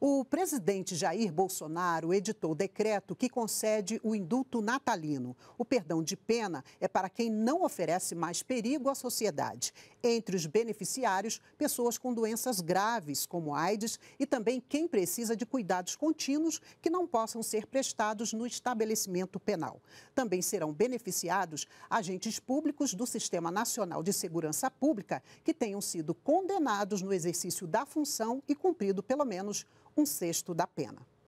O presidente Jair Bolsonaro editou o decreto que concede o indulto natalino. O perdão de pena é para quem não oferece mais perigo à sociedade. Entre os beneficiários, pessoas com doenças graves, como AIDS, e também quem precisa de cuidados contínuos que não possam ser prestados no estabelecimento penal. Também serão beneficiados agentes públicos do Sistema Nacional de Segurança Pública que tenham sido condenados no exercício da função e cumprido pelo menos um sexto da pena.